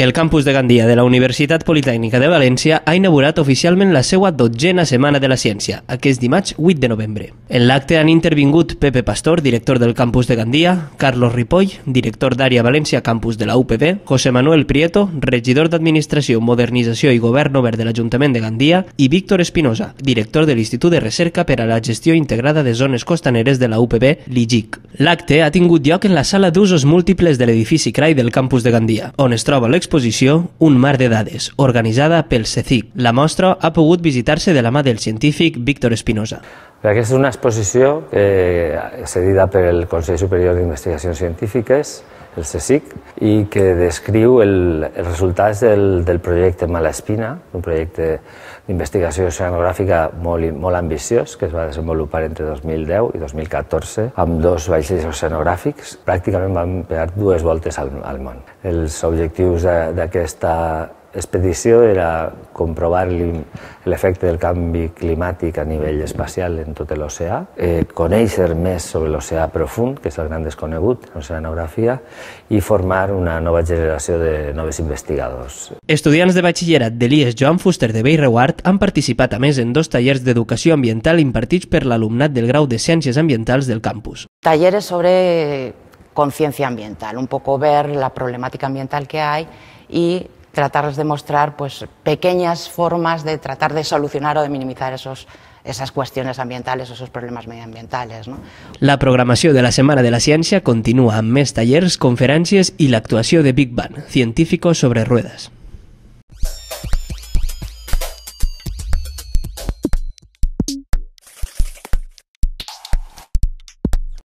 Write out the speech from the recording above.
El campus de Gandia de la Universitat Politècnica de València ha inaugurat oficialment la seva dotzena Setmana de la Ciència, aquest dimarts 8 de novembre. En l'acte han intervingut Pepe Pastor, director del campus de Gandia, Carlos Ripoll, director d'Àrea València Campus de la UPB, José Manuel Prieto, regidor d'Administració, Modernització i Govern Obert de l'Ajuntament de Gandia i Víctor Espinosa, director de l'Institut de Recerca per a la Gestió Integrada de Zones Costaneres de la UPB, l'IGIC. L'acte ha tingut lloc en la sala d'usos múltiples de l'edifici CRAI del campus de Gandia, on es troba l'exposició Un mar de dades, organitzada pel CECIC. La mostra ha pogut visitar-se de la mà del científic Víctor Espinosa. Aquesta és una exposició que eh, cedida pel Consell Superior d'Investigacions Científiques el CSIC, i que descriu el, els resultats del, del projecte Malaspina, un projecte d'investigació oceanogràfica molt, molt ambiciós que es va desenvolupar entre 2010 i 2014 amb dos vaixells oceanogràfics. Pràcticament vam pegar dues voltes al, al món. Els objectius d'aquesta expedició era comprovar l'efecte del canvi climàtic a nivell espacial en tot l'oceà, eh, conèixer més sobre l'oceà profund, que és el gran desconegut en l'oceanografia, i formar una nova generació de noves investigadors. Estudiants de batxillerat de l'IES Joan Fuster de Bellreuard han participat a més en dos tallers d'educació ambiental impartits per l'alumnat del grau de Ciències Ambientals del campus. Talleres sobre conciencia ambiental, un poco ver la problemática ambiental que hay y tratar de mostrar pues, pequeñas formas de tratar de solucionar o de minimizar esas cuestiones ambientales o esos problemas medioambientales. La programación de la Semana de la continúa continúa mes talleres, conferencias y la actuación de Big Bang, científicos sobre ruedas.